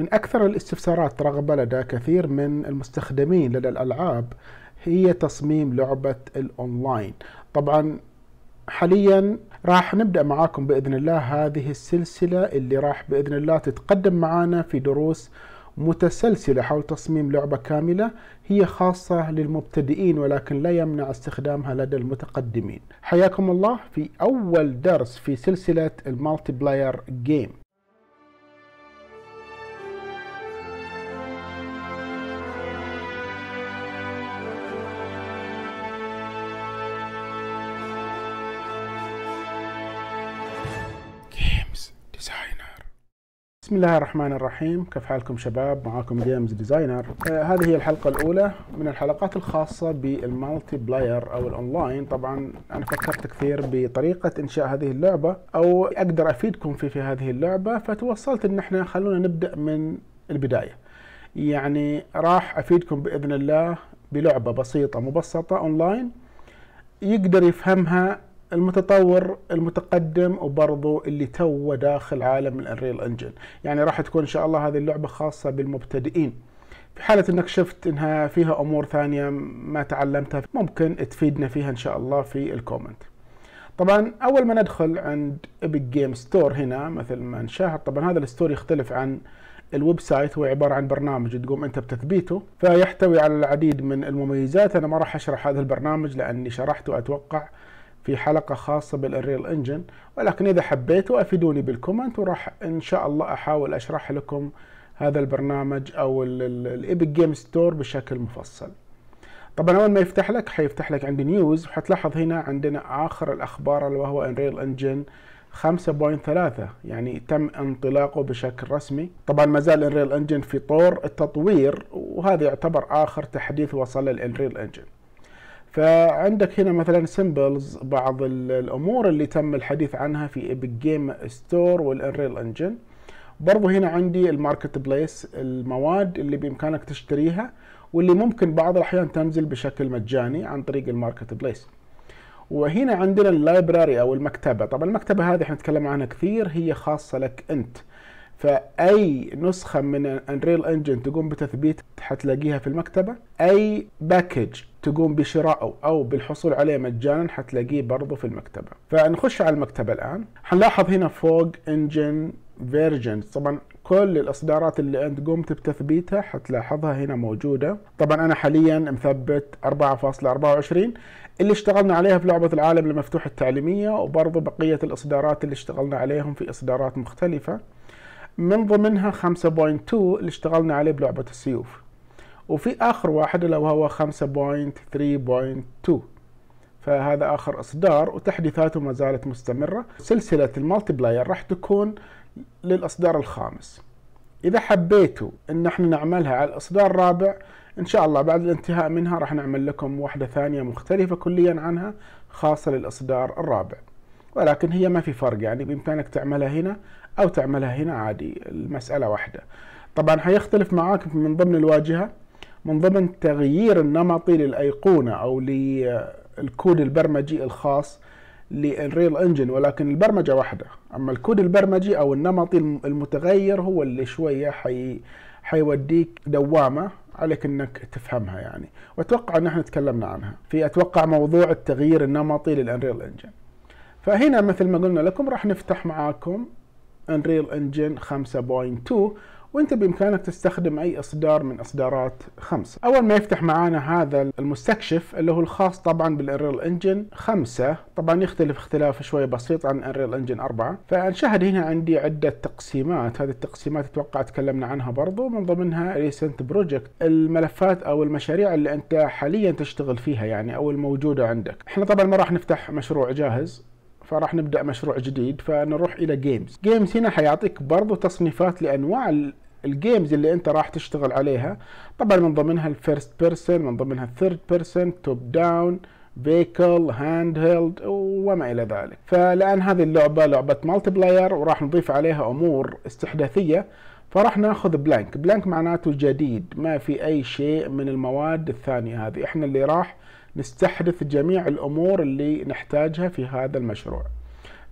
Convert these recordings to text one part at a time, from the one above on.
من أكثر الاستفسارات رغبة لدى كثير من المستخدمين لدى الألعاب هي تصميم لعبة الأونلاين طبعا حاليا راح نبدأ معاكم بإذن الله هذه السلسلة اللي راح بإذن الله تتقدم معنا في دروس متسلسلة حول تصميم لعبة كاملة هي خاصة للمبتدئين ولكن لا يمنع استخدامها لدى المتقدمين حياكم الله في أول درس في سلسلة المالتي بلاير جيم بسم الله الرحمن الرحيم كيف حالكم شباب معاكم جيمز ديزاينر آه هذه هي الحلقة الأولى من الحلقات الخاصة بالمالتي بلاير أو الأونلاين طبعا أنا فكرت كثير بطريقة إنشاء هذه اللعبة أو أقدر أفيدكم في في هذه اللعبة فتوصلت إن إحنا خلونا نبدأ من البداية يعني راح أفيدكم بإذن الله بلعبة بسيطة مبسطة أونلاين يقدر يفهمها المتطور المتقدم وبرضو اللي تو داخل عالم الانريل انجن يعني راح تكون ان شاء الله هذه اللعبه خاصه بالمبتدئين في حالة انك شفت انها فيها امور ثانية ما تعلمتها ممكن تفيدنا فيها ان شاء الله في الكومنت طبعا اول ما ندخل عند ايبك جيم ستور هنا مثل ما نشاهد طبعا هذا الستور يختلف عن الويب سايت هو عبارة عن برنامج تقوم انت بتثبيته فيحتوي على العديد من المميزات انا ما راح اشرح هذا البرنامج لاني شرحته اتوقع في حلقة خاصة بالريل انجن ولكن إذا حبيتوا أفيدوني بالكومنت وراح إن شاء الله أحاول أشرح لكم هذا البرنامج أو الإيبك جيم ستور بشكل مفصل طبعا أول ما يفتح لك حيفتح لك عند نيوز وحتلاحظ هنا عندنا آخر الأخبار اللي وهو أنريل انجن 5.3 يعني تم انطلاقه بشكل رسمي طبعا ما زال انريل انجن في طور التطوير وهذا يعتبر اخر تحديث وصل للانريل انجن فعندك هنا مثلا سيمبلز بعض الامور اللي تم الحديث عنها في ايبك جيم ستور والانريل انجن برضو هنا عندي الماركت بليس المواد اللي بامكانك تشتريها واللي ممكن بعض الاحيان تنزل بشكل مجاني عن طريق الماركت بليس وهنا عندنا اللايبراري او المكتبه طبعا المكتبه هذه احنا نتكلم عنها كثير هي خاصه لك انت فاي نسخه من انريل انجن تقوم بتثبيت حتلاقيها في المكتبه اي باكج تقوم بشرائه او بالحصول عليه مجانا حتلاقيه برضه في المكتبه فنخش على المكتبه الان حنلاحظ هنا فوق انجن فيرجن طبعا كل الاصدارات اللي انت قمت بتثبيتها حتلاحظها هنا موجوده طبعا انا حاليا مثبت 4.24 اللي اشتغلنا عليها في لعبه العالم المفتوح التعليميه وبرضه بقيه الاصدارات اللي اشتغلنا عليهم في اصدارات مختلفه من ضمنها 5.2 اللي اشتغلنا عليه بلعبة السيوف وفي آخر واحد اللي هو 5.3.2 فهذا آخر إصدار وتحديثاته ما زالت مستمرة سلسلة المالتي بلاير راح تكون للإصدار الخامس إذا حبيتوا إن احنا نعملها على الإصدار الرابع إن شاء الله بعد الانتهاء منها راح نعمل لكم واحدة ثانية مختلفة كليا عنها خاصة للإصدار الرابع ولكن هي ما في فرق يعني بإمكانك تعملها هنا أو تعملها هنا عادي المسألة واحدة طبعا حيختلف معاك من ضمن الواجهة من ضمن التغيير النمطي للأيقونة أو للكود البرمجي الخاص للريل انجن ولكن البرمجة واحدة أما الكود البرمجي أو النمطي المتغير هو اللي شوية حي... حيوديك دوامة عليك انك تفهمها يعني واتوقع ان احنا تكلمنا عنها في اتوقع موضوع التغيير النمطي للانريل انجن فهنا مثل ما قلنا لكم راح نفتح معاكم Unreal Engine 5.2 وانت بامكانك تستخدم اي اصدار من اصدارات 5 اول ما يفتح معانا هذا المستكشف اللي هو الخاص طبعا بالانريل انجن 5 طبعا يختلف اختلاف شوي بسيط عن انريل انجن 4 فنشاهد هنا عندي عدة تقسيمات هذه التقسيمات اتوقع تكلمنا عنها برضو من ضمنها ريسنت بروجكت الملفات او المشاريع اللي انت حاليا تشتغل فيها يعني او الموجودة عندك احنا طبعا ما راح نفتح مشروع جاهز فراح نبدأ مشروع جديد فنروح إلى جيمز جيمز هنا حيعطيك برضو تصنيفات لأنواع الجيمز اللي انت راح تشتغل عليها طبعا من ضمنها الفيرست بيرسون من ضمنها الثيرد بيرسون توب داون فيكل هاند هيلد وما الى ذلك فالان هذه اللعبه لعبه مالتي بلاير وراح نضيف عليها امور استحداثيه فراح ناخذ بلانك بلانك معناته جديد ما في اي شيء من المواد الثانيه هذه احنا اللي راح نستحدث جميع الامور اللي نحتاجها في هذا المشروع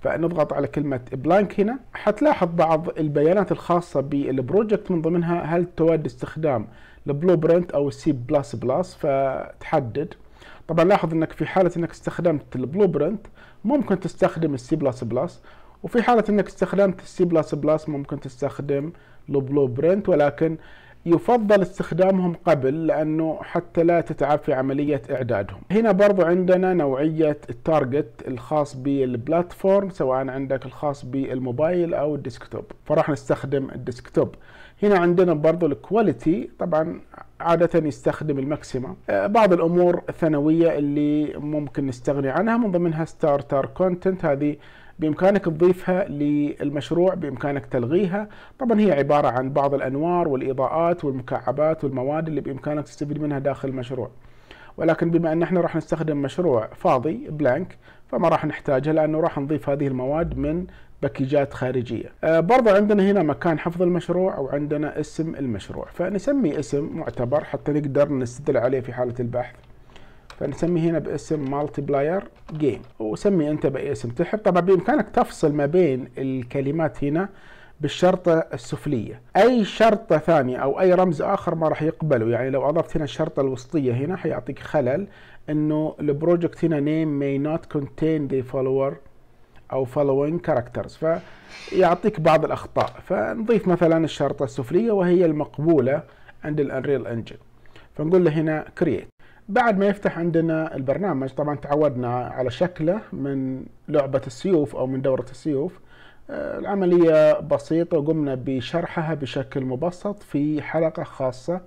فنضغط على كلمة بلانك هنا حتلاحظ بعض البيانات الخاصة بالبروجكت من ضمنها هل تود استخدام البلو برنت او السي بلس بلس فتحدد طبعا لاحظ انك في حالة انك استخدمت البلو برنت ممكن تستخدم السي بلس بلس وفي حالة انك استخدمت السي بلس بلس ممكن تستخدم البلو برنت ولكن يفضل استخدامهم قبل لأنه حتى لا تتعب في عملية إعدادهم هنا برضو عندنا نوعية التارجت الخاص بالبلاتفورم سواء عندك الخاص بالموبايل أو الديسكتوب فراح نستخدم الديسكتوب هنا عندنا برضو الكواليتي طبعا عادة يستخدم الماكسيما آه، بعض الأمور الثانوية اللي ممكن نستغني عنها من ضمنها ستارتر كونتنت هذه بإمكانك تضيفها للمشروع بإمكانك تلغيها طبعا هي عبارة عن بعض الأنوار والإضاءات والمكعبات والمواد اللي بإمكانك تستفيد منها داخل المشروع ولكن بما أن احنا راح نستخدم مشروع فاضي بلانك فما راح نحتاجها لأنه راح نضيف هذه المواد من بكيجات خارجية آه برضو عندنا هنا مكان حفظ المشروع وعندنا اسم المشروع فنسمي اسم معتبر حتى نقدر نستدل عليه في حالة البحث فنسميه هنا باسم مالتي بلاير جيم وسمي انت باي اسم تحب طبعا بامكانك تفصل ما بين الكلمات هنا بالشرطة السفلية أي شرطة ثانية أو أي رمز آخر ما راح يقبله يعني لو أضفت هنا الشرطة الوسطية هنا حيعطيك خلل أنه البروجكت هنا name may not contain the follower أو following characters فيعطيك بعض الأخطاء فنضيف مثلا الشرطة السفلية وهي المقبولة عند الأنريل انجن فنقول له هنا create بعد ما يفتح عندنا البرنامج طبعا تعودنا على شكله من لعبة السيوف أو من دورة السيوف آه، العملية بسيطة وقمنا بشرحها بشكل مبسط في حلقة خاصة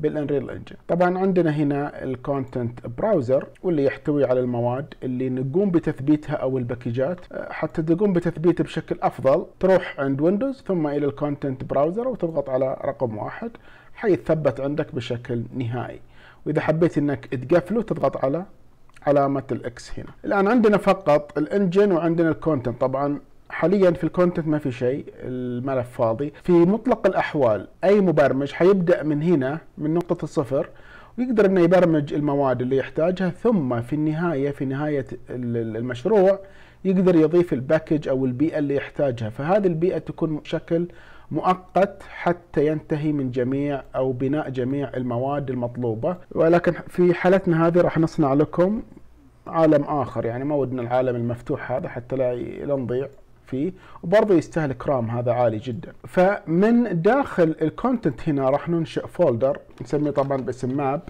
بالانريل انجن طبعا عندنا هنا الكونتنت براوزر واللي يحتوي على المواد اللي نقوم بتثبيتها او الباكجات آه، حتى تقوم بتثبيته بشكل افضل تروح عند ويندوز ثم الى الكونتنت براوزر وتضغط على رقم واحد حيث ثبت عندك بشكل نهائي واذا حبيت انك تقفله تضغط على علامة الاكس هنا الان عندنا فقط الانجن وعندنا الكونتنت طبعا حاليا في الكونتنت ما في شيء الملف فاضي في مطلق الاحوال اي مبرمج حيبدا من هنا من نقطة الصفر ويقدر انه يبرمج المواد اللي يحتاجها ثم في النهاية في نهاية المشروع يقدر يضيف الباكج او البيئة اللي يحتاجها فهذه البيئة تكون شكل مؤقت حتى ينتهي من جميع او بناء جميع المواد المطلوبه ولكن في حالتنا هذه راح نصنع لكم عالم اخر يعني ما ودنا العالم المفتوح هذا حتى لا لا نضيع فيه وبرضه يستهلك رام هذا عالي جدا فمن داخل الكونتنت هنا راح ننشئ فولدر نسميه طبعا باسم ماب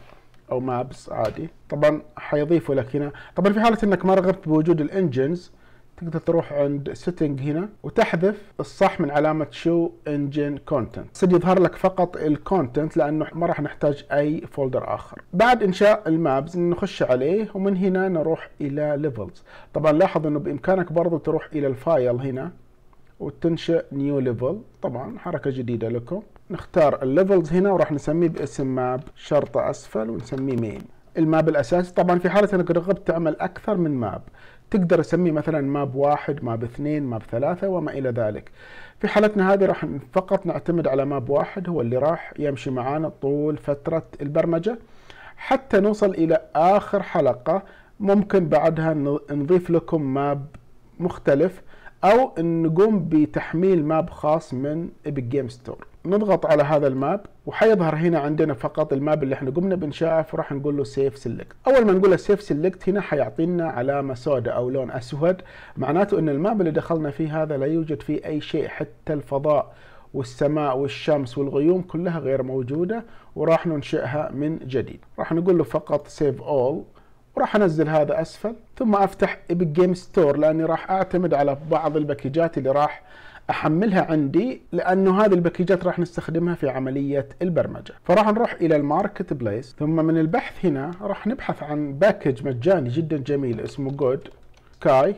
او مابس عادي طبعا حيضيفوا لك هنا طبعا في حاله انك ما رغبت بوجود الانجنز تقدر تروح عند سيتنج هنا وتحذف الصح من علامة شو انجن كونتنت سيظهر يظهر لك فقط الكونتنت لانه ما راح نحتاج اي فولدر اخر بعد انشاء المابز نخش عليه ومن هنا نروح الى ليفلز طبعا لاحظ انه بامكانك برضو تروح الى الفايل هنا وتنشئ نيو ليفل طبعا حركة جديدة لكم نختار الليفلز هنا وراح نسميه باسم ماب شرطة اسفل ونسميه مين الماب الاساسي طبعا في حاله انك رغبت تعمل اكثر من ماب تقدر تسمي مثلا ماب واحد ماب اثنين ماب ثلاثة وما إلى ذلك في حالتنا هذه راح فقط نعتمد على ماب واحد هو اللي راح يمشي معانا طول فترة البرمجة حتى نوصل إلى آخر حلقة ممكن بعدها نضيف لكم ماب مختلف أو نقوم بتحميل ماب خاص من إبيك جيم ستور نضغط على هذا الماب وحيظهر هنا عندنا فقط الماب اللي احنا قمنا بانشائه فراح نقول له سيف سيلكت اول ما نقول له سيف سيلكت هنا حيعطينا علامه سوداء او لون اسود معناته ان الماب اللي دخلنا فيه هذا لا يوجد فيه اي شيء حتى الفضاء والسماء والشمس والغيوم كلها غير موجوده وراح ننشئها من جديد راح نقول له فقط سيف اول وراح انزل هذا اسفل ثم افتح ايبك جيم ستور لاني راح اعتمد على بعض الباكجات اللي راح احملها عندي لانه هذه الباكجات راح نستخدمها في عمليه البرمجه فراح نروح الى الماركت بليس ثم من البحث هنا راح نبحث عن باكج مجاني جدا جميل اسمه جود كاي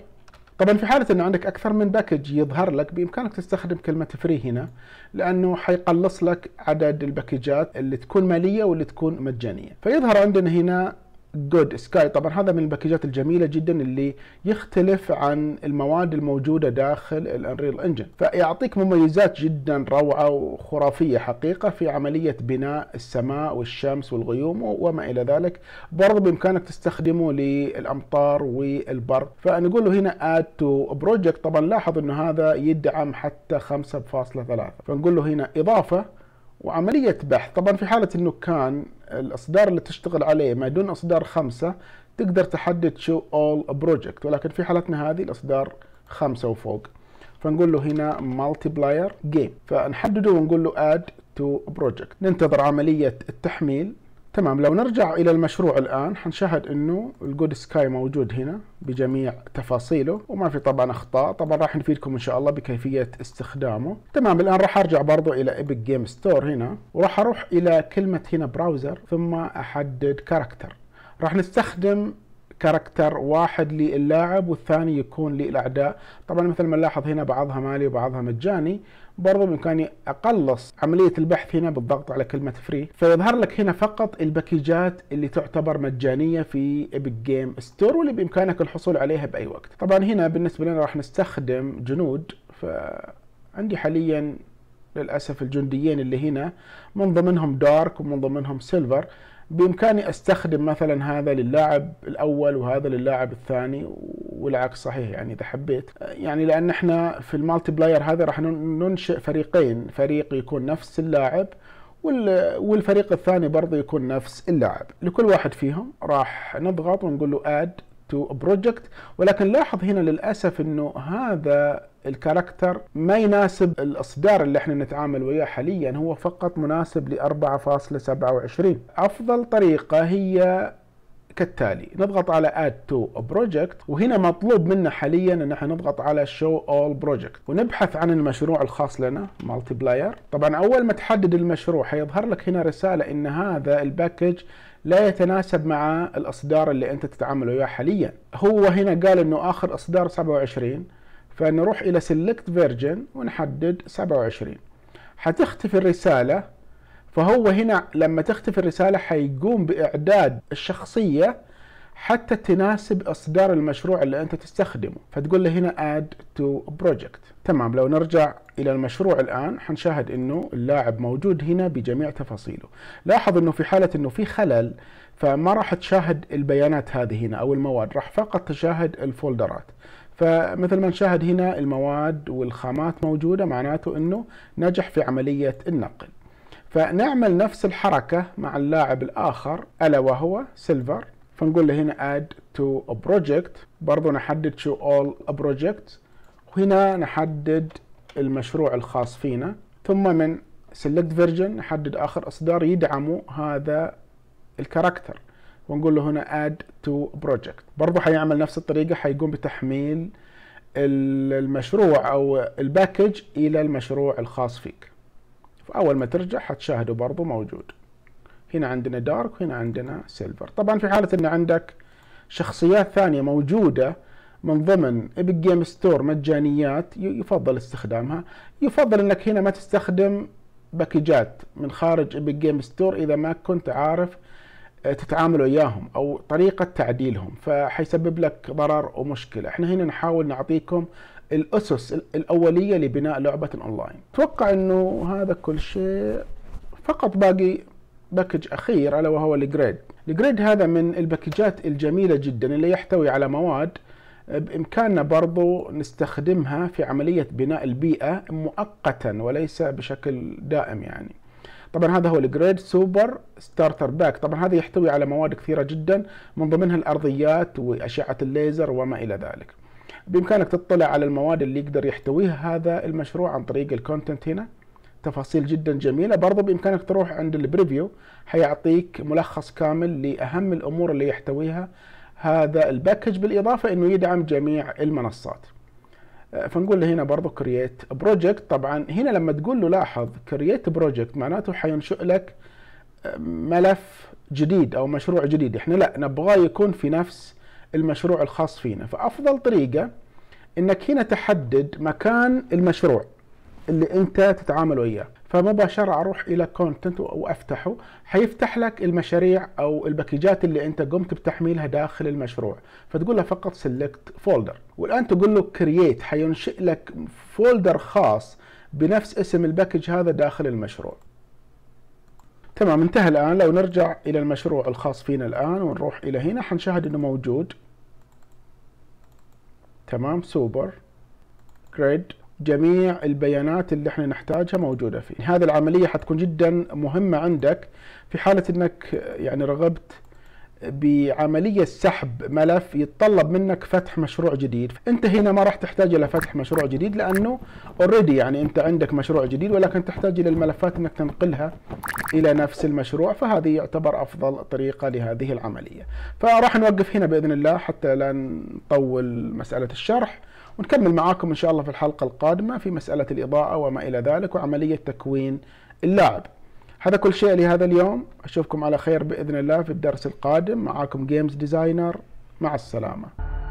طبعا في حالة ان عندك اكثر من باكج يظهر لك بامكانك تستخدم كلمة فري هنا لانه حيقلص لك عدد الباكجات اللي تكون مالية واللي تكون مجانية فيظهر عندنا هنا جود سكاي طبعا هذا من الباكجات الجميله جدا اللي يختلف عن المواد الموجوده داخل الانريل انجن فيعطيك مميزات جدا روعه وخرافيه حقيقه في عمليه بناء السماء والشمس والغيوم وما الى ذلك برضو بامكانك تستخدمه للامطار والبرق فنقول له هنا اد تو بروجكت طبعا لاحظ انه هذا يدعم حتى 5.3 فنقول له هنا اضافه وعمليه بحث طبعا في حاله انه كان الاصدار اللي تشتغل عليه ما دون اصدار خمسة تقدر تحدد شو all project ولكن في حالتنا هذه الاصدار خمسة وفوق فنقول له هنا multiplier game فنحدده ونقول له add to project ننتظر عملية التحميل تمام لو نرجع الى المشروع الان حنشاهد انه الجود سكاي موجود هنا بجميع تفاصيله وما في طبعا اخطاء طبعا راح نفيدكم ان شاء الله بكيفيه استخدامه تمام الان راح ارجع برضو الى ايبك جيم ستور هنا وراح اروح الى كلمه هنا براوزر ثم احدد كاركتر راح نستخدم كاركتر واحد للاعب والثاني يكون للاعداء طبعا مثل ما نلاحظ هنا بعضها مالي وبعضها مجاني برضو بإمكاني أقلص عملية البحث هنا بالضغط على كلمة فري فيظهر لك هنا فقط الباكيجات اللي تعتبر مجانية في إبك جيم ستور واللي بإمكانك الحصول عليها بأي وقت طبعا هنا بالنسبة لنا راح نستخدم جنود فعندي حاليا للأسف الجنديين اللي هنا من ضمنهم دارك ومن ضمنهم سيلفر بامكاني استخدم مثلا هذا للاعب الاول وهذا للاعب الثاني والعكس صحيح يعني اذا حبيت يعني لان احنا في المالتي بلاير هذا راح ننشئ فريقين فريق يكون نفس اللاعب والفريق الثاني برضه يكون نفس اللاعب لكل واحد فيهم راح نضغط ونقول له اد تو بروجكت ولكن لاحظ هنا للاسف انه هذا الكاركتر ما يناسب الاصدار اللي احنا نتعامل وياه حاليا هو فقط مناسب ل 4.27 افضل طريقه هي كالتالي نضغط على add to project وهنا مطلوب منا حاليا ان احنا نضغط على show all project ونبحث عن المشروع الخاص لنا مالتي بلاير طبعا اول ما تحدد المشروع حيظهر لك هنا رسالة ان هذا الباكج لا يتناسب مع الاصدار اللي انت تتعامل وياه حاليا هو هنا قال انه اخر اصدار 27 فنروح إلى سيلكت فيرجن ونحدد 27 حتختفي الرسالة فهو هنا لما تختفي الرسالة حيقوم بإعداد الشخصية حتى تناسب إصدار المشروع اللي أنت تستخدمه فتقول له هنا Add to Project تمام لو نرجع إلى المشروع الآن حنشاهد أنه اللاعب موجود هنا بجميع تفاصيله لاحظ أنه في حالة أنه في خلل فما راح تشاهد البيانات هذه هنا أو المواد راح فقط تشاهد الفولدرات فمثل ما نشاهد هنا المواد والخامات موجودة معناته أنه نجح في عملية النقل فنعمل نفس الحركة مع اللاعب الآخر ألا وهو سيلفر فنقول له هنا add to a project برضو نحدد شو all project وهنا نحدد المشروع الخاص فينا ثم من select version نحدد آخر إصدار يدعم هذا الكاركتر ونقول له هنا add to project برضه حيعمل نفس الطريقة حيقوم بتحميل المشروع او الباكج الى المشروع الخاص فيك فاول ما ترجع حتشاهده برضه موجود هنا عندنا دارك وهنا عندنا سيلفر طبعا في حالة ان عندك شخصيات ثانية موجودة من ضمن ايبك جيم ستور مجانيات يفضل استخدامها يفضل انك هنا ما تستخدم باكجات من خارج ايبك جيم ستور اذا ما كنت عارف تتعامل وياهم او طريقه تعديلهم فحيسبب لك ضرر ومشكله، احنا هنا نحاول نعطيكم الاسس الاوليه لبناء لعبه اونلاين. اتوقع انه هذا كل شيء فقط باقي باكج اخير الا وهو الجريد. الجريد هذا من الباكجات الجميله جدا اللي يحتوي على مواد بامكاننا برضو نستخدمها في عمليه بناء البيئه مؤقتا وليس بشكل دائم يعني. طبعا هذا هو الجريد سوبر ستارتر باك طبعا هذا يحتوي على مواد كثيرة جدا من ضمنها الأرضيات وأشعة الليزر وما إلى ذلك بإمكانك تطلع على المواد اللي يقدر يحتويها هذا المشروع عن طريق الكونتنت هنا تفاصيل جدا جميلة برضو بإمكانك تروح عند البريفيو حيعطيك ملخص كامل لأهم الأمور اللي يحتويها هذا الباكج بالإضافة أنه يدعم جميع المنصات فنقول له هنا برضه كرييت بروجكت طبعا هنا لما تقول له لاحظ كرييت بروجكت معناته حينشئ لك ملف جديد او مشروع جديد احنا لا نبغاه يكون في نفس المشروع الخاص فينا فافضل طريقه انك هنا تحدد مكان المشروع اللي انت تتعامل وياه فمباشرة أروح إلى كونتنت وأفتحه حيفتح لك المشاريع أو الباكجات اللي أنت قمت بتحميلها داخل المشروع فتقول له فقط سيلكت فولدر والآن تقول له كرييت حينشئ لك فولدر خاص بنفس اسم الباكج هذا داخل المشروع تمام انتهى الآن لو نرجع إلى المشروع الخاص فينا الآن ونروح إلى هنا حنشاهد أنه موجود تمام سوبر جريد جميع البيانات اللي احنا نحتاجها موجوده فيه هذه العمليه حتكون جدا مهمه عندك في حاله انك يعني رغبت بعمليه سحب ملف يتطلب منك فتح مشروع جديد انت هنا ما راح تحتاج الى فتح مشروع جديد لانه اوريدي يعني انت عندك مشروع جديد ولكن تحتاج الى الملفات انك تنقلها الى نفس المشروع فهذه يعتبر افضل طريقه لهذه العمليه فراح نوقف هنا باذن الله حتى لا نطول مساله الشرح ونكمل معاكم ان شاء الله في الحلقه القادمه في مساله الاضاءه وما الى ذلك وعمليه تكوين اللاعب هذا كل شيء لهذا اليوم أشوفكم على خير بإذن الله في الدرس القادم معاكم جيمز ديزاينر مع السلامة